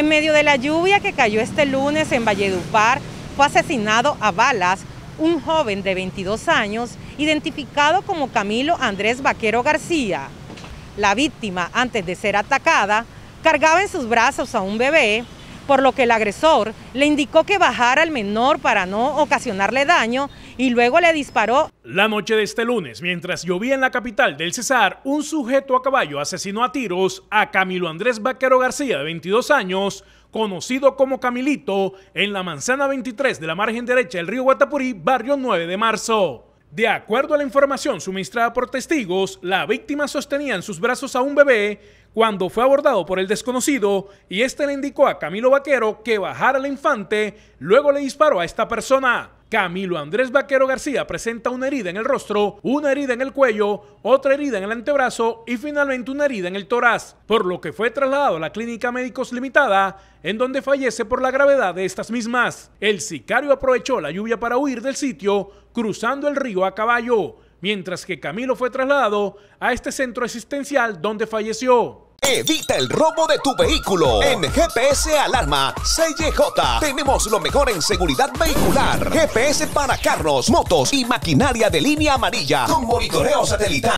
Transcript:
En medio de la lluvia que cayó este lunes en Valledupar, fue asesinado a balas un joven de 22 años, identificado como Camilo Andrés Vaquero García. La víctima, antes de ser atacada, cargaba en sus brazos a un bebé por lo que el agresor le indicó que bajara al menor para no ocasionarle daño y luego le disparó. La noche de este lunes, mientras llovía en la capital del Cesar, un sujeto a caballo asesinó a tiros a Camilo Andrés Vaquero García, de 22 años, conocido como Camilito, en la manzana 23 de la margen derecha del río Guatapurí, barrio 9 de marzo. De acuerdo a la información suministrada por testigos, la víctima sostenía en sus brazos a un bebé cuando fue abordado por el desconocido y este le indicó a Camilo Vaquero que bajara al infante, luego le disparó a esta persona. Camilo Andrés Vaquero García presenta una herida en el rostro, una herida en el cuello, otra herida en el antebrazo y finalmente una herida en el tórax, por lo que fue trasladado a la Clínica Médicos Limitada, en donde fallece por la gravedad de estas mismas. El sicario aprovechó la lluvia para huir del sitio, cruzando el río a caballo, mientras que Camilo fue trasladado a este centro asistencial donde falleció. Evita el robo de tu vehículo. En GPS Alarma CJ. tenemos lo mejor en seguridad vehicular. GPS para carros, motos y maquinaria de línea amarilla con monitoreo satelital.